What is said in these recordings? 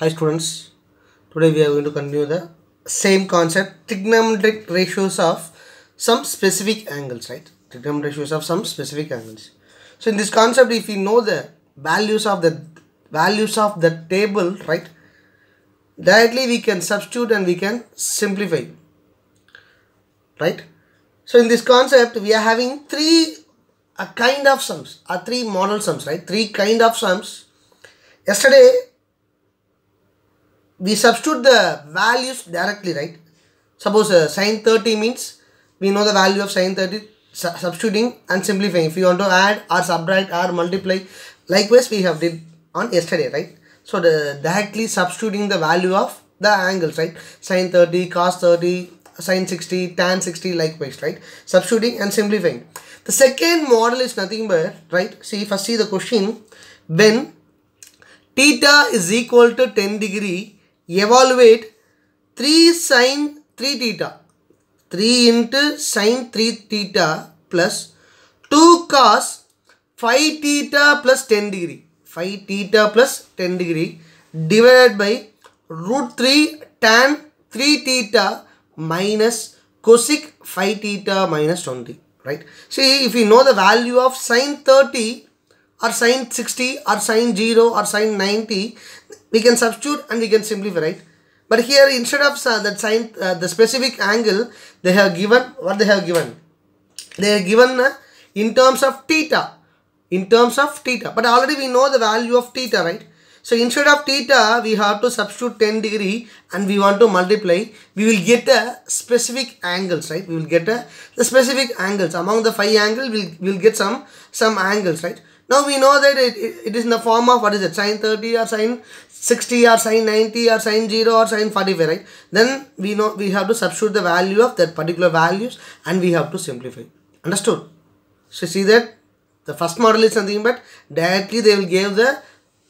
hi students today we are going to continue the same concept trigonometric ratios of some specific angles right trigonometric ratios of some specific angles so in this concept if we know the values of the values of the table right directly we can substitute and we can simplify right so in this concept we are having three a kind of sums are three model sums right three kind of sums yesterday we substitute the values directly, right? Suppose uh, sine 30 means we know the value of sine 30 su substituting and simplifying. If you want to add or subtract or multiply, likewise we have did on yesterday, right? So the directly substituting the value of the angles, right? Sine 30, cos 30, sine 60, tan 60 likewise, right? Substituting and simplifying. The second model is nothing but, right? See, first see the question. When theta is equal to 10 degree evaluate 3 sine 3 theta. 3 into sine 3 theta plus 2 cos 5 theta plus 10 degree. 5 theta plus 10 degree divided by root 3 tan 3 theta minus cosec 5 theta minus 20. Right. See if you know the value of sine 30 or sine 60 or sine 0 or sine 90 we can substitute and we can simply write. But here instead of uh, that uh, the specific angle, they have given, what they have given? They have given uh, in terms of theta, in terms of theta. But already we know the value of theta, right? So instead of theta, we have to substitute 10 degree and we want to multiply. We will get a uh, specific angles, right? We will get a, uh, the specific angles. Among the five angles, we'll, we'll get some, some angles, right? Now we know that it, it is in the form of what is it sine 30 or sine 60 or sine 90 or sine 0 or sine 45 right. Then we know we have to substitute the value of that particular values and we have to simplify. Understood? So see that the first model is nothing but directly they will give the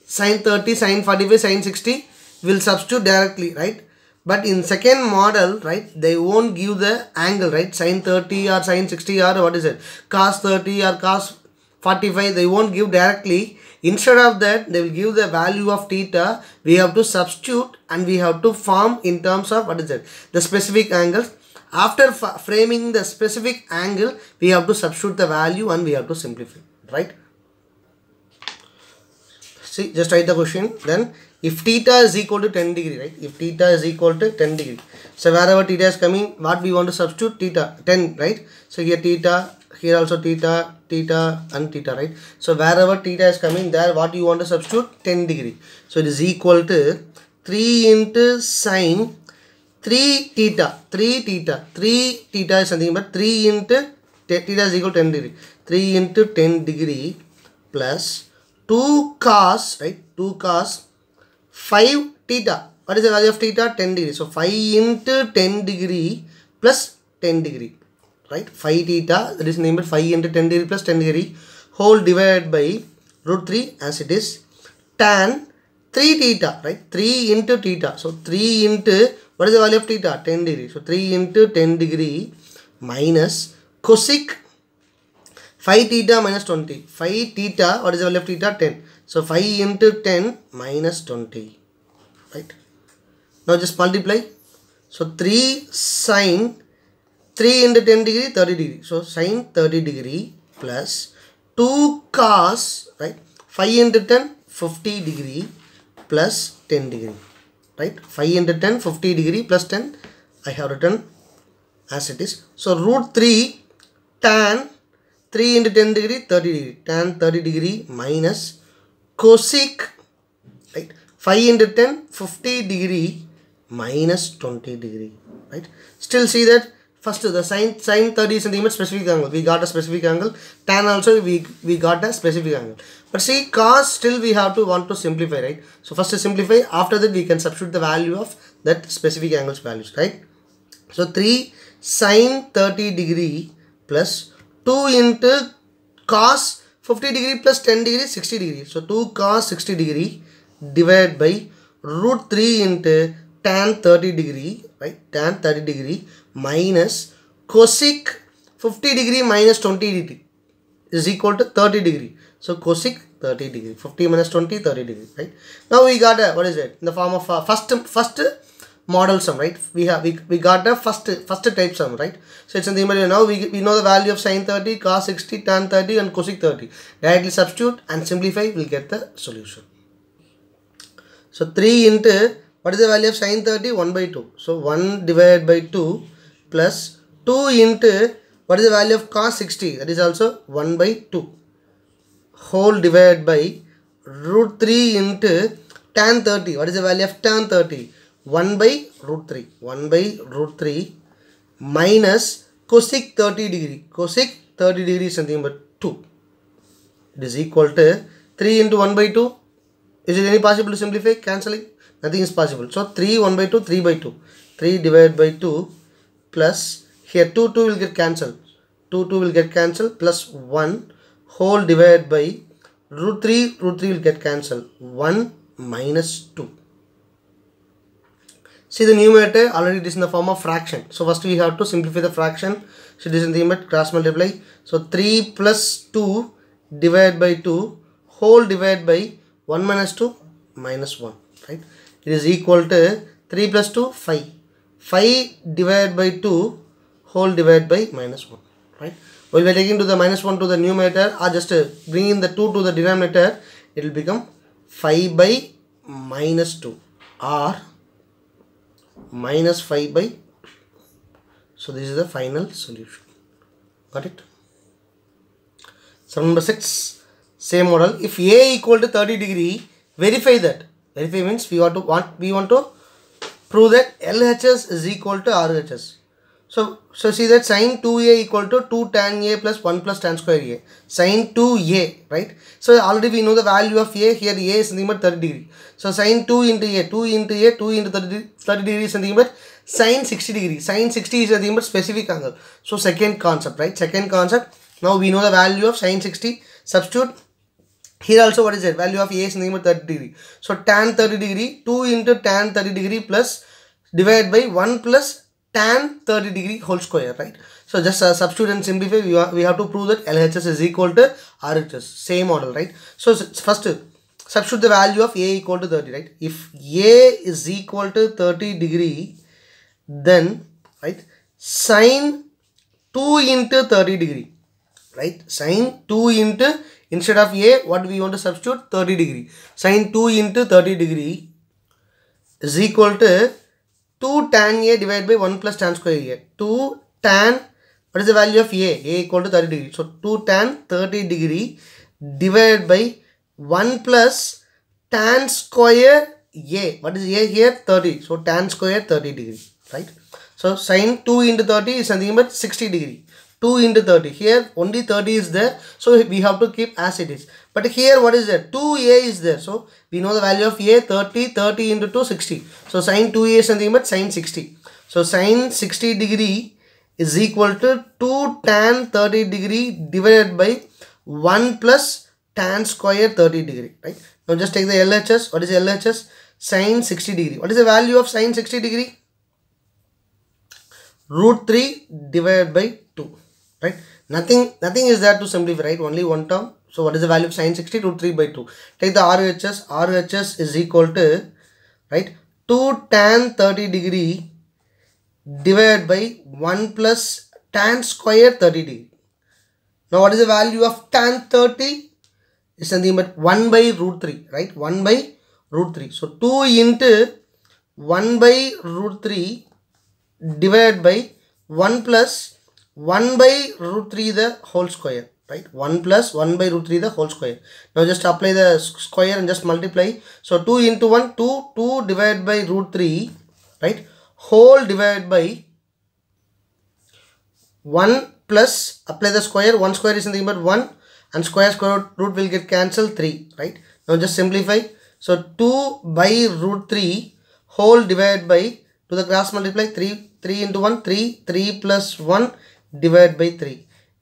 sine 30, sine 45, sine 60 will substitute directly right. But in second model, right, they won't give the angle, right? Sine 30 or sine 60 or what is it? Cos 30 or cos 45 they won't give directly instead of that they will give the value of theta we have to substitute and we have to form in terms of what is it the specific angles after framing the specific angle we have to substitute the value and we have to simplify right see just write the question then if theta is equal to 10 degree right if theta is equal to 10 degree so wherever theta is coming what we want to substitute theta 10 right so here theta here also theta theta and theta right so wherever theta is coming there what you want to substitute 10 degree so it is equal to 3 into sine 3 theta 3 theta 3 theta is something but 3 into theta is equal to 10 degree 3 into 10 degree plus 2 cos, right, 2 cos 5 theta. What is the value of theta? 10 degree. So 5 into 10 degree plus 10 degree, right? 5 theta, that is named 5 into 10 degree plus 10 degree whole divided by root 3 as it is tan 3 theta, right? 3 into theta. So 3 into, what is the value of theta? 10 degree. So 3 into 10 degree minus cosec 5 theta minus 20. 5 theta, what is our left theta? 10. So 5 into 10 minus 20. Right. Now just multiply. So 3 sine 3 into 10 degree 30 degree. So sine 30 degree plus 2 cos right 5 into 10 50 degree plus 10 degree. Right. 5 into 10 50 degree plus 10 I have written as it is. So root 3 tan 3 into 10 degree 30 degree tan 30 degree minus cosec right 5 into 10 50 degree minus 20 degree right still see that first the sine sine 30 is specific angle we got a specific angle tan also we we got a specific angle but see cos still we have to want to simplify right so first simplify after that we can substitute the value of that specific angles values right so 3 sine 30 degree plus two into का fifty degree plus ten degree sixty degree so two का sixty degree divided by root three into ten thirty degree right ten thirty degree minus sec fifty degree minus twenty degree is equal to thirty degree so cosec thirty degree fifty minus twenty thirty degree right now we got what is it in the form of first first model sum, right? We have we, we got the first first type sum, right? So it's in the image now. We, we know the value of sine 30, cos 60, tan 30, and cosec 30. Directly substitute and simplify, we'll get the solution. So 3 into what is the value of sine 30? 1 by 2. So 1 divided by 2 plus 2 into what is the value of cos 60? That is also 1 by 2 whole divided by root 3 into tan 30. What is the value of tan 30? 1 by root 3. 1 by root 3 minus cosec 30 degree. Cosec 30 degree is something but 2. It is equal to 3 into 1 by 2. Is it any possible to simplify? Cancelling? Nothing is possible. So 3 1 by 2, 3 by 2. 3 divided by 2 plus here 2 2 will get cancelled. 2 2 will get cancelled plus 1 whole divided by root 3 root 3 will get cancelled. 1 minus 2. See the numerator already it is in the form of fraction. So first we have to simplify the fraction. So this in the limit cross multiply. So 3 plus 2 divided by 2 whole divided by 1 minus 2 minus 1. Right. It is equal to 3 plus 2 5. 5 divided by 2 whole divided by minus 1. Right. While we are taking to the minus 1 to the numerator or just bringing the 2 to the denominator it will become 5 by minus 2 or minus 5 by so this is the final solution got it so number 6 same model if a equal to 30 degree verify that verify means we want to want we want to prove that LHS is equal to RHS So, so see that sin 2a equal to 2 tan a plus 1 plus tan square a. sin 2a, right? So, already we know the value of a. Here a is nothing but 30 degree. So, sin 2 into a, 2 into a, 2 into 30, 30 degree is nothing but sin 60 degree. sin 60 is nothing but specific angle. So, second concept, right? Second concept. Now, we know the value of sin 60. Substitute. Here also what is it? Value of a is nothing but 30 degree. So, tan 30 degree, 2 into tan 30 degree plus divided by 1 plus tan 30 degree whole square, right? So just uh, substitute and simplify, we, we have to prove that LHS is equal to RHS, same model, right? So first, substitute the value of A equal to 30, right? If A is equal to 30 degree, then, right, sine 2 into 30 degree, right? Sine 2 into, instead of A, what we want to substitute? 30 degree. Sine 2 into 30 degree is equal to 2 tan a divided by 1 plus tan square a. 2 tan, what is the value of a? a equal to 30 degree. So 2 tan 30 degree divided by 1 plus tan square a. What is a here? 30. So tan square 30 degree, right? So sine 2 into 30 is nothing but 60 degree. 2 into 30. Here only 30 is there. So we have to keep as it is. But here what is there? 2a is there. So we know the value of a 30, 30 into 2, 60. So sine 2a is nothing but sine 60. So sine 60 degree is equal to 2 tan 30 degree divided by 1 plus tan square 30 degree. Right. Now just take the LHS. What is LHS? Sine 60 degree. What is the value of sine 60 degree? Root 3 divided by 2. Right. Nothing, nothing is there to simplify. Right. Only one term so what is the value of sine 60? 3 by 2. Take the RHS. RHS is equal to, right, 2 tan 30 degree divided by 1 plus tan square 30 degree. Now what is the value of tan 30? It's nothing but 1 by root 3, right? 1 by root 3. So 2 into 1 by root 3 divided by 1 plus 1 by root 3 the whole square right 1 plus 1 by root 3 the whole square now just apply the square and just multiply so 2 into 1 2 2 divided by root 3 right whole divided by 1 plus apply the square 1 square is nothing but 1 and square square root will get cancelled 3 right now just simplify so 2 by root 3 whole divided by to the cross multiply 3 3 into 1 3 3 plus 1 divided by 3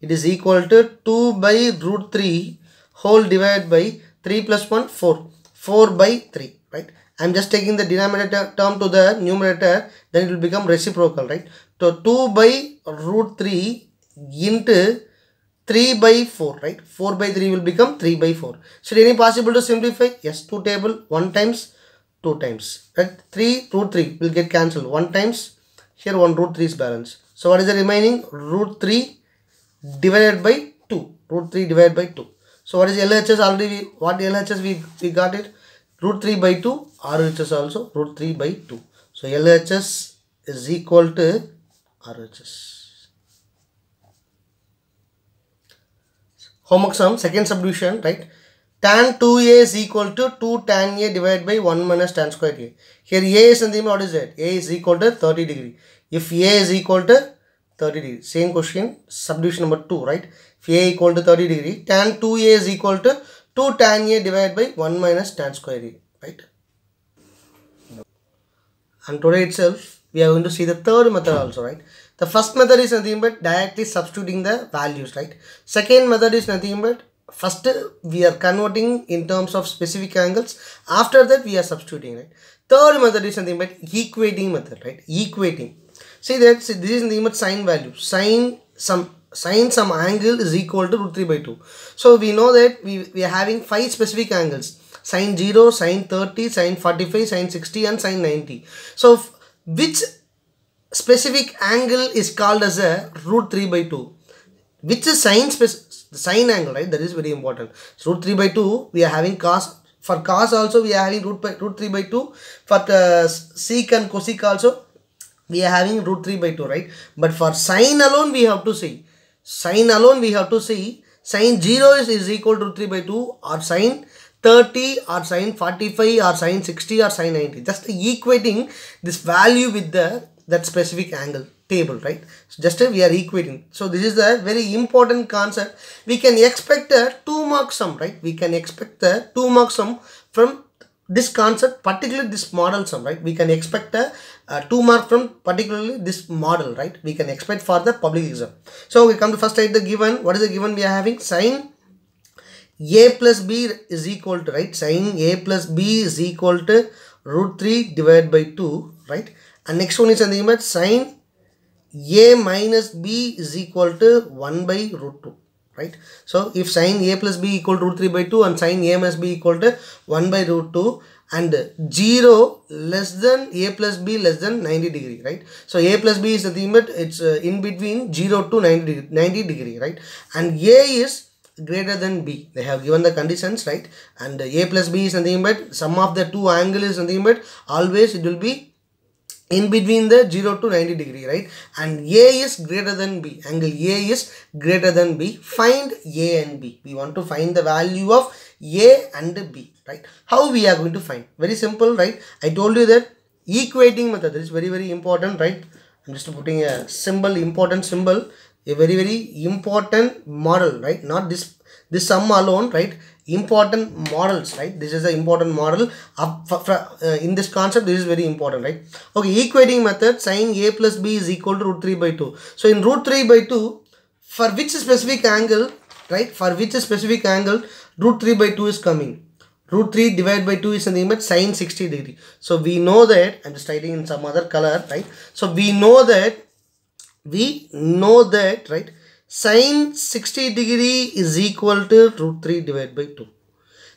it is equal to 2 by root 3 whole divided by 3 plus 1 4. 4 by 3 right. I am just taking the denominator term to the numerator then it will become reciprocal right. So 2 by root 3 into 3 by 4 right 4 by 3 will become 3 by 4 should any possible to simplify yes 2 table 1 times 2 times right 3 root 3 will get cancelled 1 times here 1 root 3 is balanced so what is the remaining root 3 divided by 2 root 3 divided by 2 so what is LHS already we what LHS we, we got it root 3 by 2 RHS also root 3 by 2 so LHS is equal to RHS homework sum second subdivision right tan 2a is equal to 2 tan a divided by 1 minus tan square a here a is in the what is it a is equal to 30 degree if a is equal to 30 degree. Same question, subdivision number 2, right? If a equal to 30 degree, tan 2a is equal to 2 tan a divided by 1 minus tan square a, right? And today itself, we are going to see the third method also, right? The first method is nothing but directly substituting the values, right? Second method is nothing but first we are converting in terms of specific angles. After that, we are substituting, right? Third method is nothing but equating method, right? Equating See that see, this is the much sine value. Sine some sine some angle is equal to root 3 by 2. So we know that we, we are having 5 specific angles. Sine 0, sine 30, sine 45, sine 60 and sine 90. So which specific angle is called as a root 3 by 2? Which is sine, sine angle right? That is very important. So root 3 by 2 we are having cos for cos also we are having root, by, root 3 by 2. For uh, sec and cosec also we are having root 3 by 2 right but for sine alone we have to see sine alone we have to see sine 0 is, is equal to 3 by 2 or sine 30 or sine 45 or sine 60 or sine 90 just equating this value with the that specific angle table right so just uh, we are equating so this is the very important concept we can expect a two mark sum right we can expect the two mark sum from this concept particularly this model sum right we can expect a uh, 2 mark from particularly this model, right? We can expect for the public exam. So we come to first side the given. What is the given we are having? Sine a plus b is equal to, right? Sine a plus b is equal to root 3 divided by 2, right? And next one is something image sine a minus b is equal to 1 by root 2 right so if sine a plus b equal to root 3 by 2 and sine a minus b equal to 1 by root 2 and 0 less than a plus b less than 90 degree right so a plus b is the but it's uh, in between 0 to 90 degree, right and a is greater than b they have given the conditions right and a plus b is nothing but sum of the two angle is nothing but always it will be in between the 0 to 90 degree right and a is greater than b angle a is greater than b find a and b we want to find the value of a and b right how we are going to find very simple right i told you that equating method is very very important right i'm just putting a symbol important symbol a very very important model right not this this sum alone right important models right this is an important model up uh, in this concept this is very important right okay equating method sine a plus b is equal to root 3 by 2 so in root 3 by 2 for which specific angle right for which specific angle root 3 by 2 is coming root 3 divided by 2 is nothing but sine 60 degree. So we know that, I'm just writing in some other color, right? So we know that, we know that, right? Sine 60 degree is equal to root 3 divided by 2.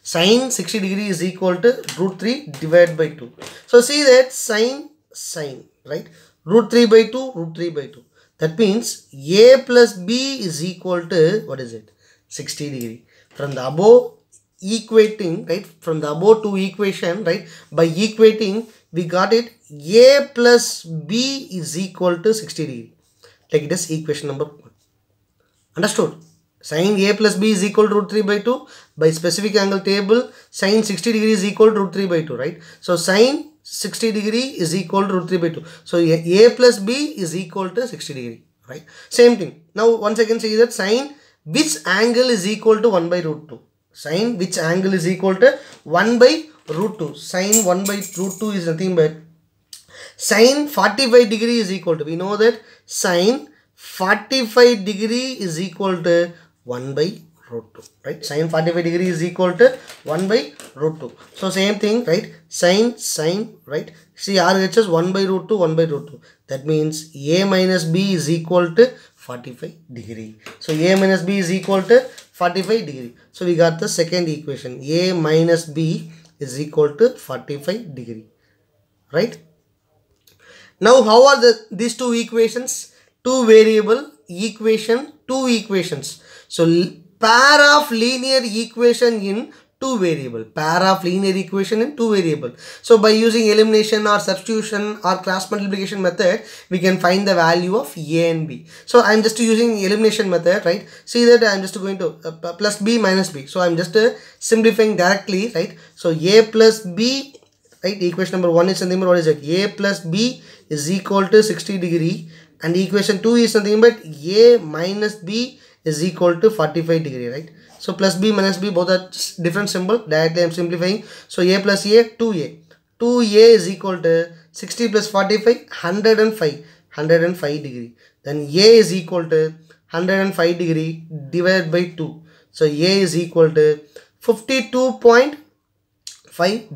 Sine 60 degree is equal to root 3 divided by 2. So see that sine, sine, right? Root 3 by 2, root 3 by 2. That means A plus B is equal to, what is it? 60 degree. From the above equating, right, from the above two equation, right, by equating, we got it A plus B is equal to 60 degree. Take this equation number 1. Understood? Sine A plus B is equal to root 3 by 2. By specific angle table, sine 60 degree is equal to root 3 by 2, right? So, sine 60 degree is equal to root 3 by 2. So, A plus B is equal to 60 degree, right? Same thing. Now, once again say that sine which angle is equal to 1 by root 2 sine which angle is equal to 1 by root 2 sine 1 by root 2 is nothing but sine 45 degree is equal to we know that sine 45 degree is equal to 1 by root 2 right sine 45 degree is equal to 1 by root 2 so same thing right sine sine right see rh is 1 by root 2 1 by root 2 that means a minus b is equal to 45 degree so a minus b is equal to 45 degree. So we got the second equation A minus B is equal to 45 degree. Right? Now how are the these two equations? Two variable equation, two equations. So pair of linear equation in two variable of linear equation in two variable so by using elimination or substitution or cross multiplication method we can find the value of a and b so i'm just using elimination method right see that i'm just going to uh, plus b minus b so i'm just uh, simplifying directly right so a plus b right equation number one is something but what is it a plus b is equal to 60 degree and equation 2 is something but a minus b is equal to 45 degree right so plus b minus b both are different symbol. Directly I am simplifying. So a plus a 2a. 2a is equal to 60 plus 45 105. 105 degree. Then a is equal to 105 degree divided by 2. So a is equal to 52.5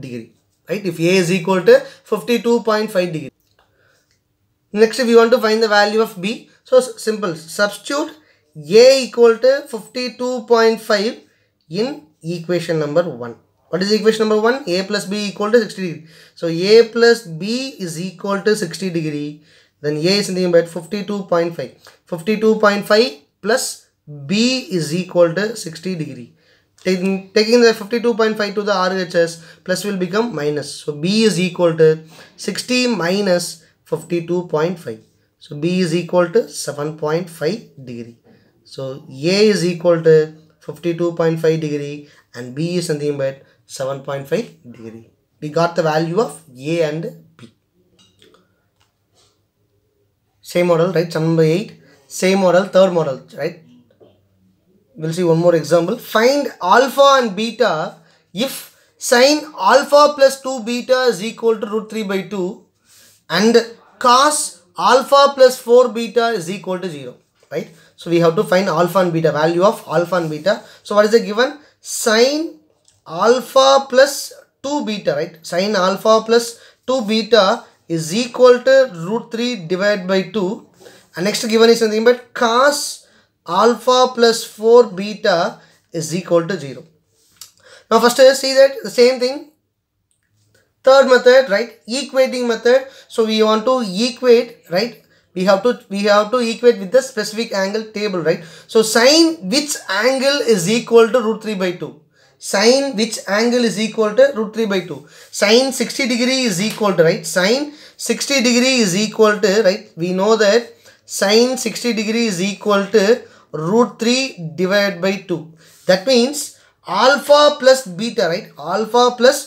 degree. Right. If a is equal to 52.5 degree. Next if you want to find the value of b. So simple substitute a equal to 52.5 in equation number 1. What is equation number 1? A plus B equal to 60 degree. So A plus B is equal to 60 degree. Then A is nothing but 52.5. 52.5 plus B is equal to 60 degree. Taking, taking the 52.5 to the RHS plus will become minus. So B is equal to 60 minus 52.5. So B is equal to 7.5 degree. So A is equal to 52.5 degree and B is something but 7.5 degree. We got the value of A and B. Same model, right? Sum number 8. Same model, third model, right? We'll see one more example. Find alpha and beta if sine alpha plus 2 beta is equal to root 3 by 2 and cos alpha plus 4 beta is equal to 0, right? So we have to find alpha and beta value of alpha and beta. So what is the given? Sine alpha plus 2 beta, right? Sine alpha plus 2 beta is equal to root 3 divided by 2. And next given is something but cos alpha plus 4 beta is equal to 0. Now first I see that the same thing. Third method, right? Equating method. So we want to equate, right? we have to we have to equate with the specific angle table right so sine which angle is equal to root 3 by 2 sine which angle is equal to root 3 by 2 sine 60 degree is equal to right sine 60 degree is equal to right we know that sine 60 degree is equal to root 3 divided by 2 that means alpha plus beta right alpha plus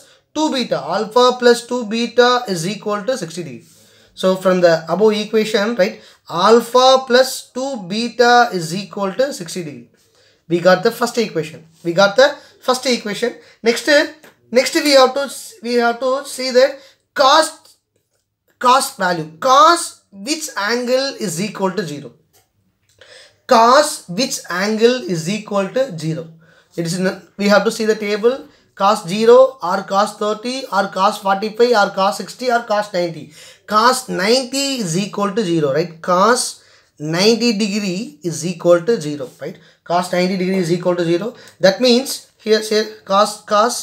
2 beta alpha plus 2 beta is equal to 60 degree so from the above equation, right, alpha plus 2 beta is equal to 60 degree. We got the first equation. We got the first equation. Next, next we have to we have to see the cost cost value. Cost which angle is equal to 0. Cost which angle is equal to 0. It is we have to see the table cos 0 or cos 30 or cos 45 or cos 60 or cos 90 cos 90 is equal to 0, right? Cos 90 degree is equal to 0, right? Cos 90 degree is equal to 0. That means here say cos cos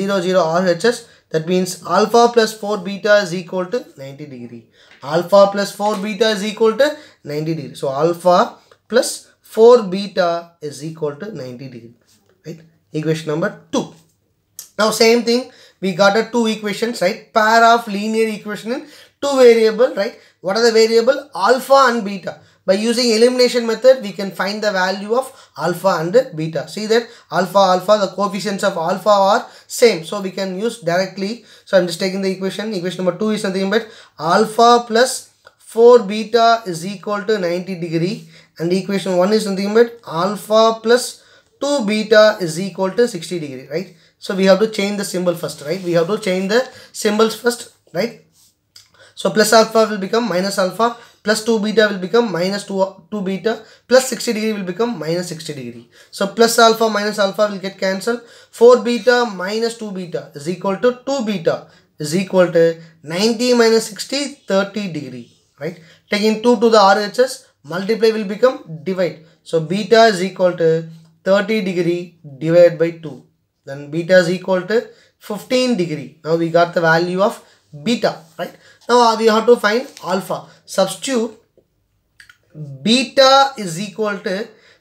0 0 RHS. That means alpha plus 4 beta is equal to 90 degree. Alpha plus 4 beta is equal to 90 degree. So alpha plus 4 beta is equal to 90 degree, right? Equation number 2. Now same thing, we got a two equations, right? Pair of linear equation in two variable, right? What are the variable? Alpha and beta. By using elimination method, we can find the value of alpha and beta. See that alpha, alpha, the coefficients of alpha are same. So, we can use directly. So, I'm just taking the equation. Equation number 2 is nothing but alpha plus 4 beta is equal to 90 degree. And equation 1 is nothing but alpha plus 2 beta is equal to 60 degree, right? So, we have to change the symbol first, right? We have to change the symbols first, right? So plus alpha will become minus alpha plus 2 beta will become minus 2, 2 beta plus 60 degree will become minus 60 degree. So plus alpha minus alpha will get cancelled. 4 beta minus 2 beta is equal to 2 beta is equal to 90 minus 60 30 degree right. Taking 2 to the RHS multiply will become divide. So beta is equal to 30 degree divided by 2. Then beta is equal to 15 degree. Now we got the value of beta right now uh, we have to find alpha substitute beta is equal to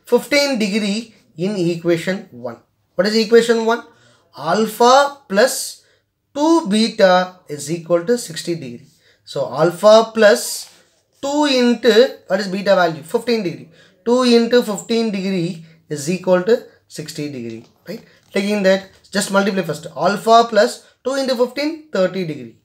15 degree in equation 1 what is equation 1 alpha plus 2 beta is equal to 60 degree so alpha plus 2 into what is beta value 15 degree 2 into 15 degree is equal to 60 degree right taking that just multiply first alpha plus 2 into 15 30 degree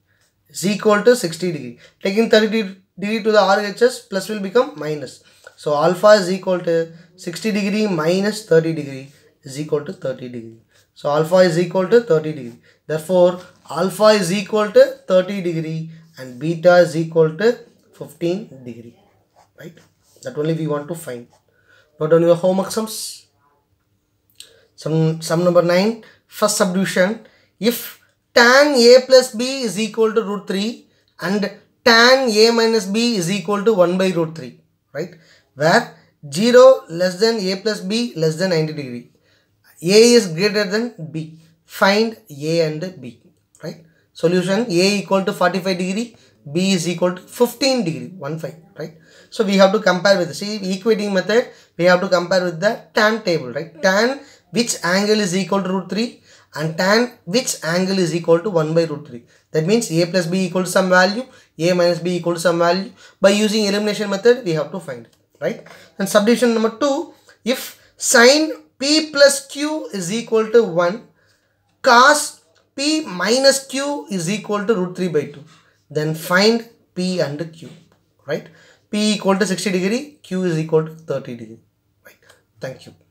is equal to 60 degree. Taking 30 degree to the RHS plus will become minus. So alpha is equal to 60 degree minus 30 degree is equal to 30 degree. So alpha is equal to 30 degree. Therefore alpha is equal to 30 degree and beta is equal to 15 degree. Right. That only we want to find. Not on your homework sums. Sum, sum number 9. First subdivision. If tan a plus b is equal to root 3 and tan a minus b is equal to 1 by root 3, right? Where 0 less than a plus b less than 90 degree. a is greater than b. Find a and b, right? Solution a equal to 45 degree, b is equal to 15 degree, 1 5, right? So we have to compare with, see equating method, we have to compare with the tan table, right? Tan which angle is equal to root 3? and tan which angle is equal to 1 by root 3. That means a plus b equal to some value, a minus b equal to some value. By using elimination method, we have to find, right? And subdivision number 2, if sine p plus q is equal to 1, cos p minus q is equal to root 3 by 2, then find p and q, right? p equal to 60 degree, q is equal to 30 degree, right? Thank you.